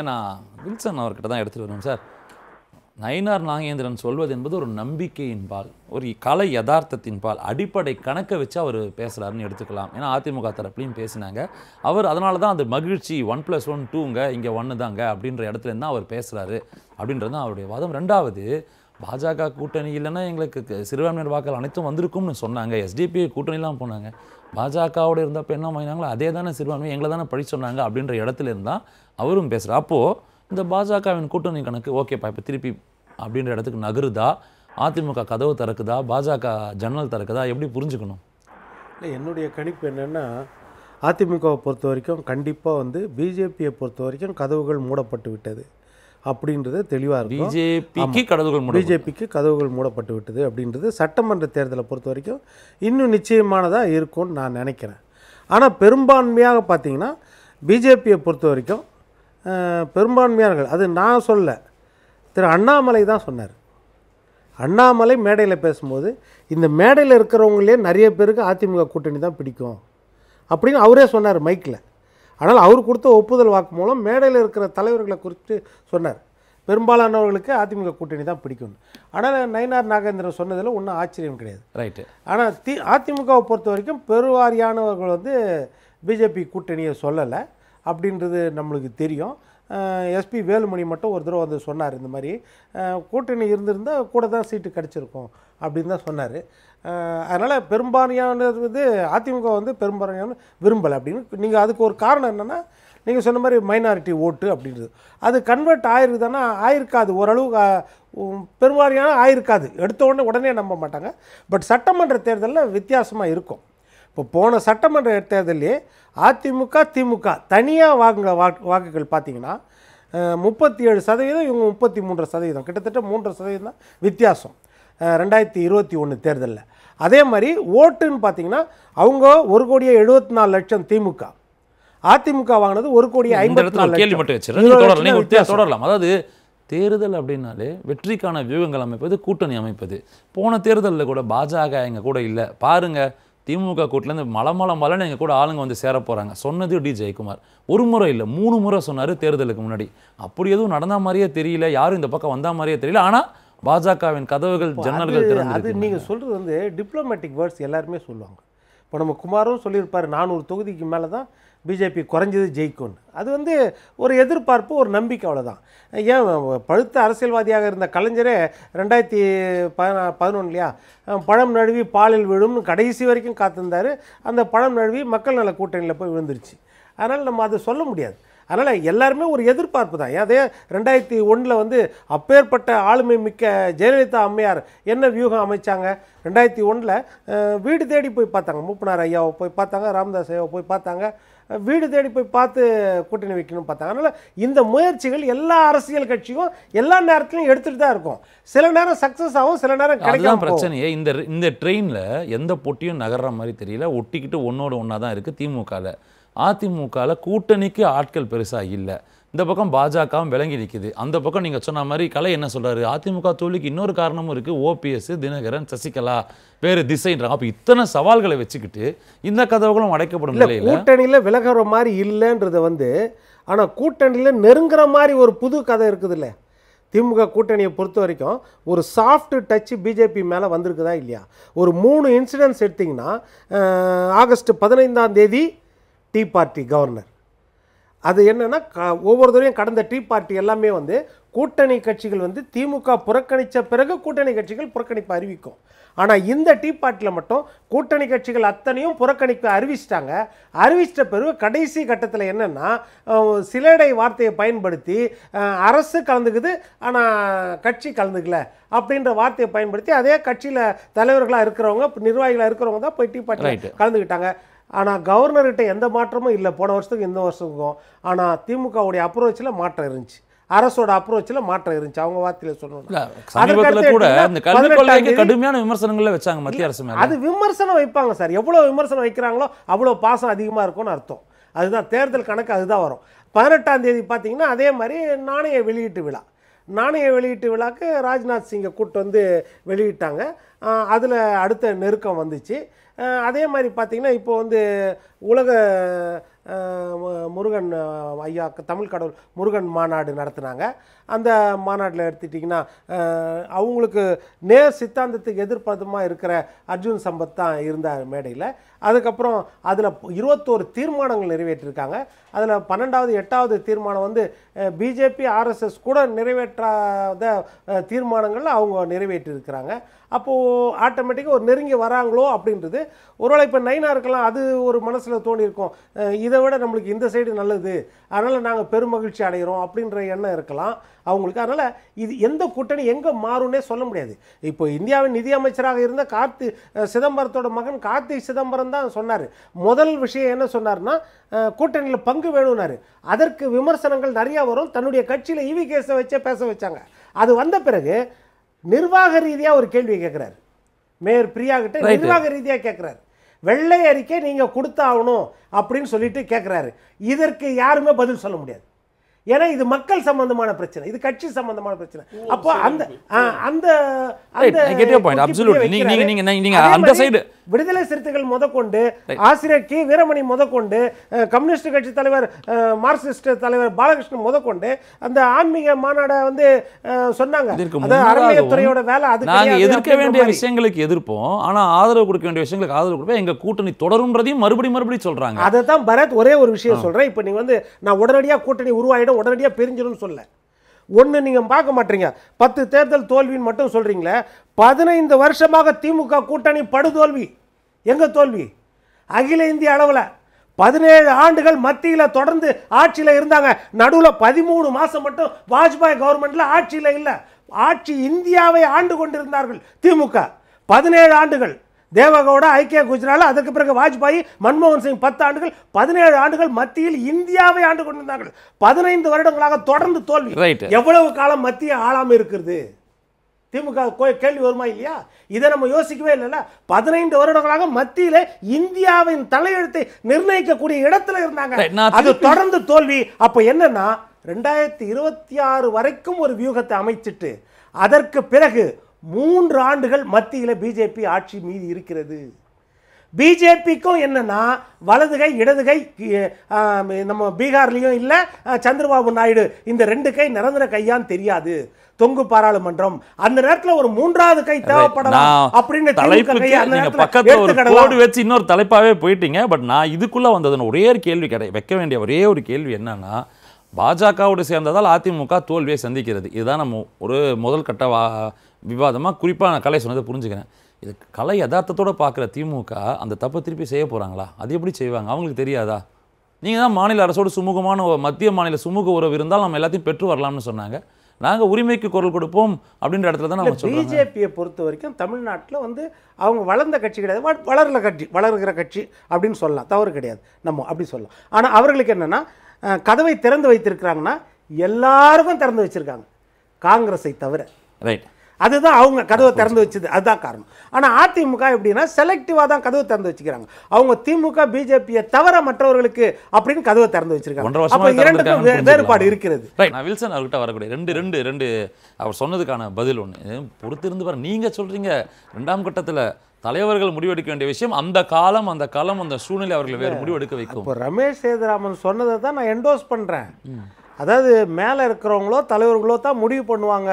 ஏன்னா வில்சன் அவர்கிட்ட தான் எடுத்துகிட்டு வரணும் சார் நயினார் நாகேந்திரன் சொல்வது என்பது ஒரு நம்பிக்கையின் பால் ஒரு கலை யதார்த்தத்தின் பால் அடிப்படை கணக்கை வச்சு அவர் பேசுகிறாருன்னு எடுத்துக்கலாம் ஏன்னா அதிமுக தரப்புலையும் பேசினாங்க அவர் அதனால தான் அந்த மகிழ்ச்சி ஒன் ப்ளஸ் ஒன் டூங்க இங்கே ஒன்று தாங்க அப்படின்ற இடத்துலேருந்து தான் அவர் பேசுகிறாரு அப்படின்றது தான் அவருடைய வாதம் ரெண்டாவது பாஜக கூட்டணி இல்லைன்னா எங்களுக்கு சிறுபான்மையினர் வாக்குகள் அனைத்தும் வந்திருக்கும்னு சொன்னாங்க எஸ்டிபி கூட்டணிலாம் போனாங்க பாஜகவோடு இருந்தப்போ என்ன பண்ணினாங்களோ அதே தானே சிறுபான்மை எங்களை தானே பழி சொன்னாங்க அப்படின்ற இடத்துல இருந்தால் அவரும் பேசுகிறார் அப்போது இந்த பாஜகவின் கூட்டணி கணக்கு ஓகேப்பா இப்போ திருப்பி அப்படின்ற இடத்துக்கு நகருதா அதிமுக கதவு திறக்குதா பாஜக ஜன்னல் திறக்குதா எப்படி புரிஞ்சுக்கணும் இல்லை என்னுடைய கணிப்பு என்னென்னா அதிமுகவை பொறுத்த வரைக்கும் கண்டிப்பாக வந்து பிஜேபியை பொறுத்த வரைக்கும் கதவுகள் மூடப்பட்டு விட்டது அப்படின்றது தெளிவாக இருக்கும் பிஜேபிக்கு கதவுகள் பிஜேபிக்கு கதவுகள் மூடப்பட்டு விட்டது அப்படின்றது சட்டமன்ற தேர்தலை பொறுத்த வரைக்கும் இன்னும் நிச்சயமானதாக இருக்கும்னு நான் நினைக்கிறேன் ஆனால் பெரும்பான்மையாக பார்த்தீங்கன்னா பிஜேபியை பொறுத்த வரைக்கும் பெரும்பான்மையானர்கள் அது நான் சொல்ல திரு அண்ணாமலை தான் சொன்னார் அண்ணாமலை மேடையில் பேசும்போது இந்த மேடையில் இருக்கிறவங்களே நிறைய பேருக்கு அதிமுக கூட்டணி தான் பிடிக்கும் அப்படின்னு அவரே சொன்னார் மைக்கில் ஆனால் அவர் கொடுத்த ஒப்புதல் வாக்கு மூலம் மேடையில் இருக்கிற தலைவர்களை குறித்து சொன்னார் பெரும்பாலானவர்களுக்கு அதிமுக கூட்டணி தான் பிடிக்கும் ஆனால் நயினார் நாகேந்திரன் சொன்னதில் ஒன்றும் ஆச்சரியம் கிடையாது ரைட்டு ஆனால் தி அதிமுகவை பொறுத்த வரைக்கும் பெருவாரியானவர்கள் வந்து பிஜேபி கூட்டணியை சொல்லலை அப்படின்றது நம்மளுக்கு தெரியும் எஸ்பி வேலுமணி மட்டும் ஒரு தடவை வந்து சொன்னார் இந்த மாதிரி கூட்டணி இருந்திருந்தால் கூட தான் சீட்டு கிடச்சிருக்கும் அப்படின்னு தான் சொன்னார் அதனால் பெரும்பான்மையானது வந்து அதிமுக வந்து பெரும்பான்மையான விரும்பலை அப்படின்னு நீங்கள் அதுக்கு ஒரு காரணம் என்னென்னா நீங்கள் சொன்ன மாதிரி மைனாரிட்டி ஓட்டு அப்படின்றது அது கன்வெர்ட் ஆயிருக்குதுன்னா ஆயிருக்காது ஓரளவு பெரும்பான்மையான ஆயிருக்காது எடுத்த உடனே உடனே நம்ப மாட்டாங்க பட் சட்டமன்ற தேர்தலில் வித்தியாசமாக இருக்கும் இப்போ போன சட்டமன்ற தேர்தலே அதிமுக திமுக தனியாக வாங்க வாக்கு வாக்குகள் பார்த்திங்கன்னா முப்பத்தி ஏழு சதவீதம் இவங்க முப்பத்தி மூன்று சதவீதம் கிட்டத்தட்ட மூன்று சதவீதம் தான் வித்தியாசம் ரெண்டாயிரத்தி இருபத்தி ஒன்று தேர்தலில் அதே மாதிரி ஓட்டுன்னு பார்த்தீங்கன்னா அவங்க ஒரு கோடியே எழுபத்தி நாலு லட்சம் திமுக அதிமுக வாங்கினது ஒரு கோடியே ஐம்பத்தி நாலு கேள்வி மட்டும் தொடரலாம் அதாவது தேர்தல் அப்படின்னாலே வெற்றிக்கான வியூகங்கள் அமைப்பது கூட்டணி அமைப்பது போன தேர்தலில் கூட பாஜக எங்கள் கூட இல்லை பாருங்கள் திமுக கூட்டிலேருந்து மலை மலை மலைன்னு எங்கள் கூட ஆளுங்க வந்து சேர போகிறாங்க சொன்னது டி ஜெயக்குமார் ஒரு முறை இல்லை மூணு முறை சொன்னார் தேர்தலுக்கு முன்னாடி அப்படி எதுவும் நடந்த மாதிரியே தெரியல யாரும் இந்த பக்கம் வந்த மாதிரியே தெரியல ஆனால் பாஜகவின் கதவுகள் ஜன்னல்கள் திறந்து அது நீங்கள் சொல்கிறது வந்து டிப்ளமேட்டிக் வேர்ட்ஸ் எல்லாருமே சொல்லுவாங்க இப்போ நம்ம குமாரும் சொல்லியிருப்பார் நானூறு தொகுதிக்கு மேலே தான் பிஜேபி குறைஞ்சது ஜெயிக்கும்னு அது வந்து ஒரு எதிர்பார்ப்பு ஒரு நம்பிக்கை அவ்வளோதான் ஏன் பழுத்த அரசியல்வாதியாக இருந்த கலைஞரே ரெண்டாயிரத்தி பதினா பதினொன்றுலையா பழம் நழுவி பாலில் விழும்னு கடைசி வரைக்கும் காத்திருந்தார் அந்த பழம் நழுவி மக்கள் நல கூட்டணியில் போய் விழுந்துருச்சு அதனால் நம்ம அதை சொல்ல முடியாது அதனால் எல்லாருமே ஒரு எதிர்பார்ப்பு தான் அதே ரெண்டாயிரத்தி ஒன்றில் வந்து அப்பேற்பட்ட ஆளுமை மிக்க ஜெயலலிதா அம்மையார் என்ன வியூகம் அமைச்சாங்க ரெண்டாயிரத்தி ஒன்றில் வீடு தேடி போய் பார்த்தாங்க மூப்பனார் ஐயாவை போய் பார்த்தாங்க ராமதாஸ் ஐயாவை போய் பார்த்தாங்க வீடு தேடி போய் பார்த்து கூட்டணி வைக்கணும்னு பார்த்தாங்க அதனால் இந்த முயற்சிகள் எல்லா அரசியல் கட்சியும் எல்லா நேரத்துலையும் எடுத்துகிட்டு தான் இருக்கும் சில நேரம் சக்ஸஸ் ஆகும் சில நேரம் கிடைக்கும் பிரச்சனையே இந்த இந்த ட்ரெயினில் எந்த போட்டியும் நகர்ற மாதிரி தெரியல ஒட்டிக்கிட்டு ஒன்னோட ஒன்றா தான் இருக்குது திமுகவில் அதிமுகவில் கூட்டணிக்கு ஆட்கள் பெருசாக இல்லை இந்த பக்கம் பாஜகவும் விளங்கி நிற்குது அந்த பக்கம் நீங்கள் சொன்ன மாதிரி கலை என்ன சொல்கிறாரு அதிமுக தோழிக்கு இன்னொரு காரணமும் இருக்குது ஓபிஎஸ் தினகரன் சசிகலா வேறு திசைன்றாங்க அப்போ இத்தனை சவால்களை வச்சுக்கிட்டு இந்த கதவுகளும் அடைக்கப்படும் நிலையில் கூட்டணியில் விலகிற மாதிரி இல்லைன்றத வந்து ஆனால் கூட்டணியில் நெருங்குற மாதிரி ஒரு புது கதை இருக்குதுல்ல திமுக கூட்டணியை பொறுத்த வரைக்கும் ஒரு சாஃப்ட் டச்சு பிஜேபி மேலே வந்திருக்குதா இல்லையா ஒரு மூணு இன்சிடென்ட்ஸ் எடுத்திங்கன்னா ஆகஸ்ட் பதினைந்தாம் தேதி டீ பார்ட்டி கவர்னர் அது என்னென்னா ஒவ்வொரு தடவையும் கடந்த டீ பார்ட்டி எல்லாமே வந்து கூட்டணி கட்சிகள் வந்து திமுக புறக்கணித்த பிறகு கூட்டணி கட்சிகள் புறக்கணிப்பு அறிவிக்கும் ஆனால் இந்த டீ பார்ட்டியில் மட்டும் கூட்டணி கட்சிகள் அத்தனையும் புறக்கணிப்பு அறிவிச்சிட்டாங்க அறிவிச்சிட்ட பிறகு கடைசி கட்டத்தில் என்னென்னா சிலடை வார்த்தையை பயன்படுத்தி அரசு கலந்துக்குது ஆனால் கட்சி கலந்துக்கல அப்படின்ற வார்த்தையை பயன்படுத்தி அதே கட்சியில் தலைவர்களாக இருக்கிறவங்க நிர்வாகிகளாக இருக்கிறவங்க தான் போய் டீ பார்ட்டியில் கலந்துக்கிட்டாங்க ஆனால் கவர்னர்கிட்ட எந்த மாற்றமும் இல்லை போன வருஷத்துக்கு இந்த வருஷத்துக்கும் ஆனால் திமுகவுடைய அப்ரோச்சில் மாற்றம் இருந்துச்சு அரசோட அப்ரோச்சில் மாற்றம் இருந்துச்சு அவங்க வார்த்தையில் சொல்லணும் கூட கடுமையான வச்சாங்க மத்திய அரசு அது விமர்சனம் வைப்பாங்க சார் எவ்வளோ விமர்சனம் வைக்கிறாங்களோ அவ்வளோ பாசம் அதிகமாக இருக்கும்னு அர்த்தம் அதுதான் தேர்தல் கணக்கு அதுதான் வரும் பதினெட்டாம் தேதி பார்த்தீங்கன்னா அதே மாதிரி நாணய வெளியீட்டு விழா நாணய வெளியீட்டு விழாக்கு ராஜ்நாத் சிங்கை கூப்பிட்டு வந்து வெளியிட்டாங்க அதில் அடுத்த நெருக்கம் வந்துச்சு அதே மாதிரி பார்த்திங்கன்னா இப்போ வந்து உலக முருகன் ஐயா தமிழ் கடவுள் முருகன் மாநாடு நடத்தினாங்க அந்த மாநாட்டில் எடுத்துட்டிங்கன்னா அவங்களுக்கு நேர் சித்தாந்தத்துக்கு எதிர்ப்பதமாக இருக்கிற அர்ஜுன் சம்பத் தான் இருந்தார் மேடையில் அதுக்கப்புறம் அதில் இருபத்தோரு தீர்மானங்கள் நிறைவேற்றிருக்காங்க அதில் பன்னெண்டாவது எட்டாவது தீர்மானம் வந்து பிஜேபி ஆர்எஸ்எஸ் கூட நிறைவேற்றாத தீர்மானங்கள் அவங்க நிறைவேற்றியிருக்கிறாங்க அப்போது ஆட்டோமேட்டிக்காக ஒரு நெருங்கி வராங்களோ அப்படின்றது ஒருவேளை இப்போ நைனாக இருக்கலாம் அது ஒரு மனசில் தோணியிருக்கும் இதை விட நம்மளுக்கு இந்த சைடு நல்லது அதனால் நாங்கள் பெருமகிழ்ச்சி அடைகிறோம் அப்படின்ற எண்ணம் இருக்கலாம் அவங்களுக்கு அதனால் இது எந்த கூட்டணி எங்கே மாறும்னே சொல்ல முடியாது இப்போ இந்தியாவின் நிதியமைச்சராக இருந்த கார்த்தி சிதம்பரத்தோட மகன் கார்த்தி சிதம்பரம் தான் சொன்னார் முதல் விஷயம் என்ன சொன்னார்னா கூட்டணியில் பங்கு வேணும்னாரு அதற்கு விமர்சனங்கள் நிறையா வரும் தன்னுடைய கட்சியில் இவி கேஸை வச்சே பேச வச்சாங்க அது வந்த பிறகு நிர்வாக ரீதியாக ஒரு கேள்வி கேட்குறாரு மேயர் பிரியா கிட்ட நிர்வாக ரீதியாக கேட்குறாரு வெள்ளை அறிக்கை நீங்கள் கொடுத்தாகணும் அப்படின்னு சொல்லிட்டு கேட்குறாரு இதற்கு யாருமே பதில் சொல்ல முடியாது ஏன்னா இது மக்கள் சம்பந்தமான பிரச்சனை இது கட்சி சம்பந்தமான பிரச்சனை அப்போ அந்த அந்த விடுதலை சிறுத்தைகள் முதற்கொண்டு ஆசிரியர் கே வீரமணி கொண்டு கம்யூனிஸ்ட் கட்சி தலைவர் மார்க்சிஸ்ட் தலைவர் பாலகிருஷ்ணன் முதற்கொண்டு அந்த ஆன்மீக மாநாட வந்து சொன்னாங்க அறநிலையத்துறையோட வேலை அது எதிர்க்க வேண்டிய விஷயங்களுக்கு எதிர்ப்போம் ஆனா ஆதரவு கொடுக்க வேண்டிய விஷயங்களுக்கு ஆதரவு கொடுப்போம் எங்க கூட்டணி தொடரும்ன்றதையும் மறுபடியும் மறுபடியும் சொல்றாங்க அதை தான் பரத் ஒரே ஒரு விஷயம் சொல்றேன் இப்ப நீங்க வந்து நான் உடனடியாக கூட்டணி உருவாயிடும் உடனடியாக பிரிஞ்சிடும் சொல்ல ஒன்று நீங்கள் பார்க்க மாட்டீங்க பத்து தேர்தல் தோல்வின்னு மட்டும் சொல்கிறீங்களே பதினைந்து வருஷமாக திமுக கூட்டணி படுதோல்வி எங்கே தோல்வி அகில இந்திய அளவில் பதினேழு ஆண்டுகள் மத்தியில் தொடர்ந்து ஆட்சியில் இருந்தாங்க நடுவில் பதிமூணு மாதம் மட்டும் வாஜ்பாய் கவர்மெண்ட்டில் ஆட்சியில் இல்லை ஆட்சி இந்தியாவை ஆண்டு கொண்டிருந்தார்கள் திமுக பதினேழு ஆண்டுகள் தேவகவுடா ஐக்கிய குஜரால அதுக்கு பிறகு வாஜ்பாய் மன்மோகன் சிங் பத்து ஆண்டுகள் பதினேழு ஆண்டுகள் மத்தியில் இந்தியாவை ஆண்டு கொண்டிருந்தார்கள் பதினைந்து வருடங்களாக தொடர்ந்து தோல்வி எவ்வளவு காலம் மத்திய ஆளாமல் இருக்கிறது திமுக கேள்வி வருமா இல்லையா இதை நம்ம யோசிக்கவே இல்லைல்ல பதினைந்து வருடங்களாக மத்தியில இந்தியாவின் தலையெழுத்தை நிர்ணயிக்கக்கூடிய இடத்துல இருந்தாங்க அது தொடர்ந்து தோல்வி அப்போ என்னன்னா ரெண்டாயிரத்தி இருபத்தி ஆறு வரைக்கும் ஒரு வியூகத்தை அமைச்சிட்டு அதற்கு பிறகு மூன்று ஆண்டுகள் மத்தியில் பிஜேபி ஆட்சி மீதி இருக்கிறது பிஜேபிக்கும் என்னன்னா வலதுகை இடதுகை நம்ம பீகார்லேயும் இல்லை சந்திரபாபு நாயுடு இந்த ரெண்டு கை நிரந்தர கையான்னு தெரியாது தொங்கு பாராளுமன்றம் அந்த நேரத்தில் ஒரு மூன்றாவது கை தேவைப்படலாம் அப்படின்னு தலைப்பு வச்சு இன்னொரு தலைப்பாகவே போயிட்டீங்க பட் நான் இதுக்குள்ளே வந்ததுன்னு ஒரே ஒரு கேள்வி கிடை வைக்க வேண்டிய ஒரே ஒரு கேள்வி என்னன்னா பாஜகவோடு சேர்ந்ததால் அதிமுக தோல்வியை சந்திக்கிறது இதுதான் நம்ம ஒரு முதல் கட்ட வா விவாதமாக குறிப்பாக நான் கலை சொன்னதை புரிஞ்சுக்கிறேன் இது கலை யதார்த்தத்தோடு பார்க்குற திமுக அந்த தப்பை திருப்பி செய்ய போகிறாங்களா அது எப்படி செய்வாங்க அவங்களுக்கு தெரியாதா நீங்கள் தான் மாநில அரசோடு சுமூகமான மத்திய மாநில சுமூக உறவு இருந்தால் நம்ம எல்லாத்தையும் பெற்று வரலாம்னு சொன்னாங்க நாங்கள் உரிமைக்கு குரல் கொடுப்போம் அப்படின்ற இடத்துல தான் நம்ம சொல்லுவோம் பிஜேபியை பொறுத்த வரைக்கும் தமிழ்நாட்டில் வந்து அவங்க வளர்ந்த கட்சி கிடையாது வளர்கிற கட்சி வளர்கிற கட்சி அப்படின்னு சொல்லலாம் தவறு கிடையாது நம்ம அப்படி சொல்லலாம் ஆனால் அவர்களுக்கு என்னென்னா கதவை திறந்து வைத்திருக்கிறாங்கன்னா எல்லாருக்கும் திறந்து வச்சுருக்காங்க காங்கிரஸை தவிர ரைட் அதுதான் அவங்க கதவை திறந்து வச்சது அதுதான் காரணம் ஆனால் அதிமுக எப்படின்னா செலக்டிவாக தான் கதவை திறந்து வச்சுக்கிறாங்க அவங்க திமுக பிஜேபியை தவிர மற்றவர்களுக்கு அப்படின்னு கதவை திறந்து வச்சிருக்காங்க வேறுபாடு இருக்கிறது வில்சன் அவர்கிட்ட வரக்கூடிய ரெண்டு ரெண்டு ரெண்டு அவர் சொன்னதுக்கான பதில் ஒன்று பொறுத்திருந்து பாருங்க நீங்கள் சொல்கிறீங்க ரெண்டாம் கட்டத்தில் தலைவர்கள் முடிவெடுக்க வேண்டிய விஷயம் அந்த காலம் அந்த காலம் அந்த சூழ்நிலை அவர்கள் வேறு முடிவெடுக்க வைக்கும் ரமேஷ் சேதுராமன் சொன்னதை தான் நான் என்டோஸ் பண்ணுறேன் அதாவது மேலே இருக்கிறவங்களோ தலைவர்களோ தான் முடிவு பண்ணுவாங்க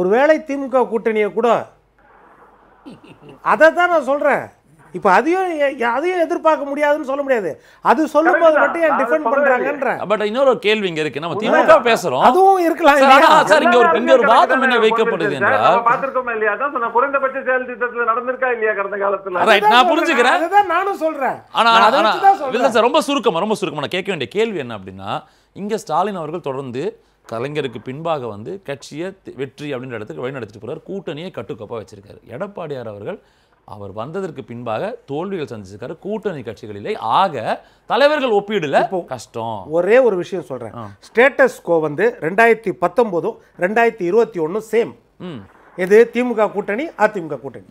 ஒருவேளை திமுக கூட்டணியை கூட அதை தான் நான் சொல்கிறேன் இப்போ அதையும் அதையும் எதிர்பார்க்க முடியாதுன்னு சொல்ல முடியாது அது சொல்லும்போது மட்டும் ஏன் டிஃபெண்ட் பண்றாங்கன்ற பட் இன்னொரு கேள்வி இங்க இருக்கு நம்ம திமுக பேசுறோம் அதுவும் இருக்கலாம் சார் இங்க ஒரு இங்க ஒரு வாதம் என்ன வைக்கப்படுது என்றால் பாத்துக்கோமே இல்லையா அதான் குறைந்தபட்ச செயல் திட்டத்துல நடந்திருக்கா இல்லையா கடந்த காலத்தில் ரைட் நான் புரிஞ்சுக்கிறேன் அதுதான் நானும் சொல்றேன் ஆனா இல்ல சார் ரொம்ப சுருக்கமா ரொம்ப சுருக்கமா நான் கேட்க வேண்டிய கேள்வி என்ன அப்படின்னா இங்கே ஸ்டாலின் அவர்கள் தொடர்ந்து கலைஞருக்கு பின்பாக வந்து கட்சியை வெற்றி அப்படின்ற இடத்துக்கு வழிநடத்திட்டு போகிறார் கூட்டணியை கட்டுக்கோப்பாக வச்சுருக்காரு எடப்பாடியார் அவர்கள் அவர் வந்ததற்கு பின்பாக தோல்விகள் சந்திச்சிருக்காரு கூட்டணி கட்சிகளிலே ஆக தலைவர்கள் ஒப்பீடுல கஷ்டம் ஒரே ஒரு விஷயம் சொல்றேன் ஸ்டேட்டஸ் கோ வந்து ரெண்டாயிரத்தி பத்தொன்பதும் ரெண்டாயிரத்தி இருபத்தி ஒன்றும் சேம் இது திமுக கூட்டணி அதிமுக கூட்டணி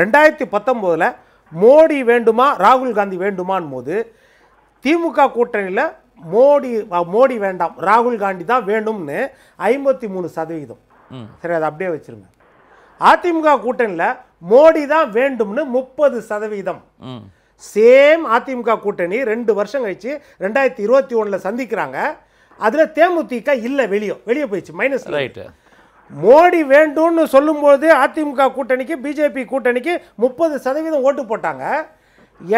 ரெண்டாயிரத்தி பத்தொம்போதில் மோடி வேண்டுமா ராகுல் காந்தி வேண்டுமான் போது திமுக கூட்டணியில் மோடி மோடி வேண்டாம் ராகுல் காந்தி தான் வேணும்னு ஐம்பத்தி மூணு சதவீதம் சரி அதை அப்படியே வச்சுருங்க அதிமுக கூட்டணியில் மோடி தான் வேண்டும்னு முப்பது சதவீதம் சேம் அதிமுக கூட்டணி ரெண்டு வருஷம் கழிச்சு ரெண்டாயிரத்தி இருபத்தி ஒன்றில் சந்திக்கிறாங்க அதில் தேமுதிக இல்லை வெளியே வெளியே போயிடுச்சு மைனஸ் ரைட்டு மோடி வேண்டும்னு சொல்லும்போது அதிமுக கூட்டணிக்கு பிஜேபி கூட்டணிக்கு முப்பது சதவீதம் ஓட்டு போட்டாங்க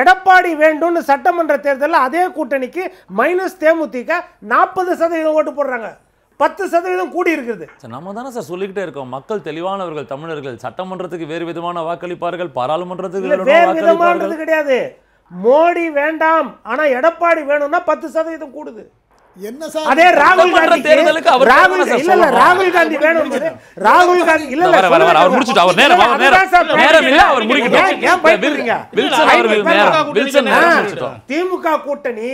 எடப்பாடி வேண்டும்னு சட்டமன்ற தேர்தலில் அதே கூட்டணிக்கு மைனஸ் தேமுதிக நாற்பது சதவீதம் ஓட்டு போடுறாங்க பத்து சதவீதம் கூடி இருக்குது சார் நம்ம தானே சார் சொல்லிக்கிட்டே இருக்கோம் மக்கள் தெளிவானவர்கள் தமிழர்கள் சட்டமன்றத்துக்கு வேறு விதமான வாக்களிப்பார்கள் பாராளுமன்றத்துக்கு வேறு விதமானது கிடையாது மோடி வேண்டாம் ஆனால் எடப்பாடி வேணும்னா பத்து சதவீதம் கூடுது என்ன சார் அதே ராகுல் காந்தி தேர்தலுக்கு அவர் ராகுல் இல்ல இல்ல ராகுல் காந்தி வேணும் ராகுல் காந்தி இல்ல இல்ல அவர் முடிச்சிட்டு அவர் நேரம் அவர் நேரம் நேரம் இல்ல அவர் முடிக்கட்டும் ஏன் பயப்படுறீங்க வில்சன் அவர் நேரம் வில்சன் நேரம் முடிச்சிட்டோம் திமுக கூட்டணி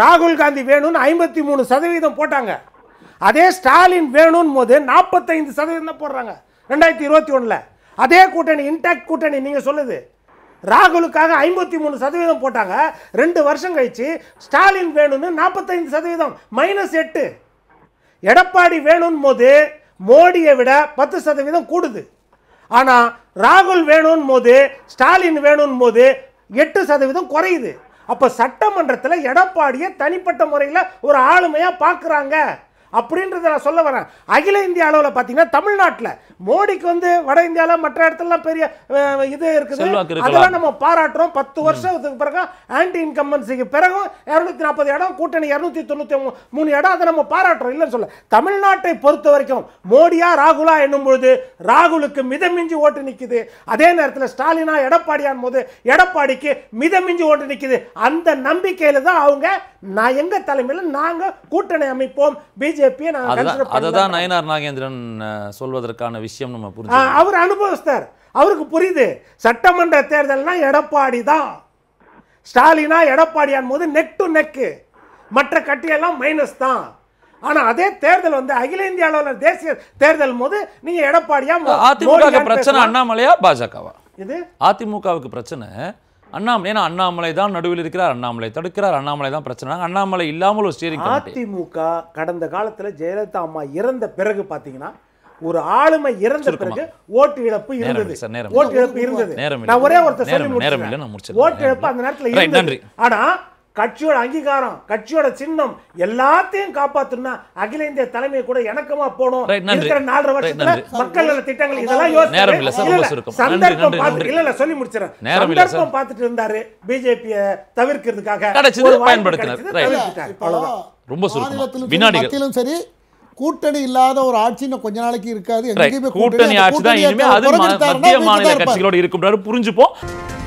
ராகுல் காந்தி வேணும்னு ஐம்பத்தி மூணு சதவீதம் போட்டாங்க அதே ஸ்டாலின் வேணும்னு போது நாற்பத்தைந்து சதவீதம் தான் போடுறாங்க ரெண்டாயிரத்தி இருபத்தி ஒன்றில் அதே கூட்டணி இன்டாக்ட் கூட்டணி நீங்க சொல்லுது ராகுலுக்காக ஐம்பத்தி மூணு சதவீதம் போட்டாங்க ரெண்டு வருஷம் கழிச்சு ஸ்டாலின் வேணும்னு நாற்பத்தைந்து சதவீதம் மைனஸ் எட்டு எடப்பாடி வேணும் போது மோடியை விட பத்து சதவீதம் கூடுது ஆனால் ராகுல் வேணும் போது ஸ்டாலின் வேணும் போது எட்டு சதவீதம் குறையுது அப்போ சட்டமன்றத்தில் எடப்பாடியை தனிப்பட்ட முறையில் ஒரு ஆளுமையாக பார்க்குறாங்க அப்படின்றத நான் சொல்ல வரேன் அகில இந்திய அளவில் பார்த்தீங்கன்னா தமிழ்நாட்டில் மோடிக்கு வந்து வட இந்தியாவில் மற்ற இடத்துலலாம் பெரிய இது இருக்குது அதெல்லாம் நம்ம பாராட்டுறோம் பத்து வருஷத்துக்கு பிறகு ஆன்டி இன்கம்பன்சிக்கு பிறகு இரநூத்தி நாற்பது இடம் கூட்டணி இரநூத்தி தொண்ணூற்றி மூணு இடம் அதை நம்ம பாராட்டுறோம் இல்லைன்னு சொல்ல தமிழ்நாட்டை பொறுத்த வரைக்கும் மோடியா ராகுலா என்னும் பொழுது ராகுலுக்கு மிதமிஞ்சி ஓட்டு நிற்குது அதே நேரத்தில் ஸ்டாலினா எடப்பாடியான் போது எடப்பாடிக்கு மிதமிஞ்சி ஓட்டு நிற்குது அந்த நம்பிக்கையில் தான் அவங்க நான் எங்க தலைமையில் நாங்க கூட்டணி அமைப்போம் பிஜேபியை அதுதான் நயனார் நாகேந்திரன் சொல்வதற்கான விஷயம் நம்ம புரிஞ்சு அவர் அனுபவிஸ்தார் அவருக்கு புரியுது சட்டமன்ற தேர்தல்னா எடப்பாடி தான் ஸ்டாலினா எடப்பாடியான் போது நெக் டு நெக்கு மற்ற கட்டியெல்லாம் மைனஸ் தான் ஆனா அதே தேர்தல் வந்து அகில இந்திய அளவில் தேசிய தேர்தல் போது நீங்க எடப்பாடியா அதிமுக பிரச்சனை அண்ணாமலையா பாஜகவா இது அதிமுகவுக்கு பிரச்சனை அண்ணாமலை ஏன்னா அண்ணாமலை தான் நடுவில் இருக்கிறார் அண்ணாமலை தடுக்கிறார் அண்ணாமலை தான் பிரச்சனை அண்ணாமலை இல்லாமல் ஒரு ஸ்டீரிங் அதிமுக கடந்த காலத்தில் ஜெயலலிதா அம்மா இறந்த பிறகு பாத்தீங்கன்னா ஒரு ஆளுமை இறந்த பிறகு ஓட்டு இழப்பு இருந்தது ஓட்டு இழப்பு இருந்தது நான் ஒரே ஒருத்தர் ஓட்டு இழப்பு அந்த நேரத்தில் இருந்தது ஆனா கட்சியோட அங்கீகாரம் கட்சியோட சின்னம் எல்லாத்தையும் காப்பாத்தணும்னா அகில இந்திய தலைமை கூட இணக்கமா போனோம் நாலரை வருஷத்துல மக்கள் நல திட்டங்கள் இதெல்லாம் யோசிச்சு இல்ல இல்ல சொல்லி முடிச்சிடறேன் சந்தர்ப்பம் பார்த்துட்டு இருந்தாரு பிஜேபியை தவிர்க்கிறதுக்காக ரொம்ப சுருக்கம் சரி கூட்டணி இல்லாத ஒரு ஆட்சி இன்னும் கொஞ்ச நாளைக்கு இருக்காது கூட்டணி ஆட்சி தான் இனிமே அது மத்திய மாநில கட்சிகளோட இருக்கும் புரிஞ்சுப்போம்